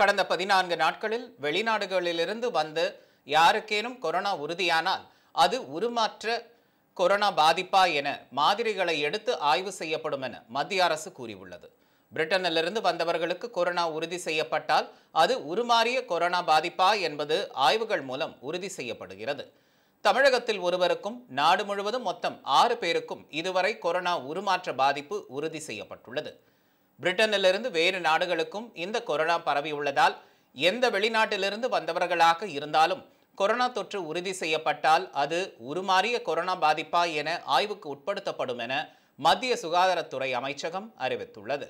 கடந்த பதினான்கு நாட்களில் வெளிநாடுகளிலிருந்து வந்து யாருக்கேனும் கொரோனா உறுதியானால் அது உருமாற்ற கொரோனா பாதிப்பா என மாதிரிகளை எடுத்து ஆய்வு செய்யப்படும் என மத்திய அரசு கூறியுள்ளது பிரிட்டனிலிருந்து வந்தவர்களுக்கு கொரோனா உறுதி செய்யப்பட்டால் அது உருமாறிய கொரோனா பாதிப்பா என்பது ஆய்வுகள் மூலம் உறுதி செய்யப்படுகிறது தமிழகத்தில் ஒருவருக்கும் நாடு முழுவதும் மொத்தம் ஆறு பேருக்கும் இதுவரை கொரோனா உருமாற்ற பாதிப்பு உறுதி செய்யப்பட்டுள்ளது பிரிட்டனிலிருந்து வேறு நாடுகளுக்கும் இந்த கொரோனா பரவியுள்ளதால் எந்த வெளிநாட்டிலிருந்து வந்தவர்களாக இருந்தாலும் கொரோனா தொற்று உறுதி செய்யப்பட்டால் அது உருமாறிய கொரோனா பாதிப்பா என ஆய்வுக்கு உட்படுத்தப்படும் என மத்திய சுகாதாரத்துறை அமைச்சகம் அறிவித்துள்ளது